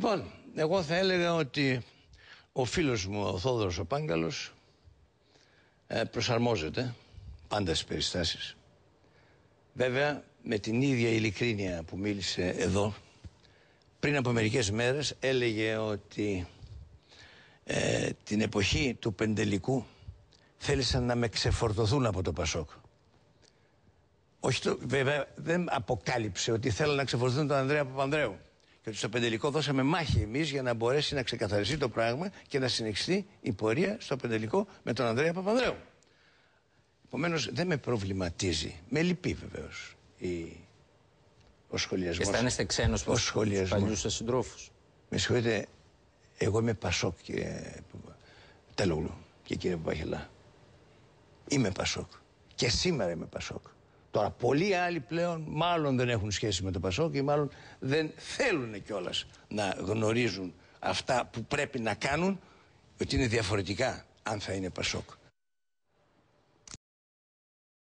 Λοιπόν, εγώ θα έλεγα ότι ο φίλος μου, ο Θόδωρος ο Πάγκαλος, ε, προσαρμόζεται πάντα στις περιστάσεις. Βέβαια, με την ίδια ειλικρίνεια που μίλησε εδώ, πριν από μερικές μέρες έλεγε ότι ε, την εποχή του πεντελικού θέλησαν να με ξεφορτωθούν από το Πασόκ. Όχι το, βέβαια δεν αποκάλυψε ότι θέλω να ξεφορτωθούν τον Ανδρέα Παπανδρέου. Γιατί στο πεντελικό δώσαμε μάχη εμείς για να μπορέσει να ξεκαθαριστεί το πράγμα και να συνεχιστεί η πορεία στο πεντελικό με τον Ανδρέα Παπανδρέου. Επομένως δεν με προβληματίζει. Με λυπεί βεβαίως η... ο σχολιασμός. Αισθάνεστε ξένος προ τους παλιούς σας συντρόφους. Με συγχωρείτε, εγώ είμαι Πασόκ, κύριε Τέλογλου και κύριε Παπαγελά. Είμαι Πασόκ. Και σήμερα είμαι Πασόκ. Τώρα, πολλοί άλλοι πλέον μάλλον δεν έχουν σχέση με το Πασόκ και μάλλον δεν θέλουν κιόλας να γνωρίζουν αυτά που πρέπει να κάνουν, ότι είναι διαφορετικά αν θα είναι Πασόκ.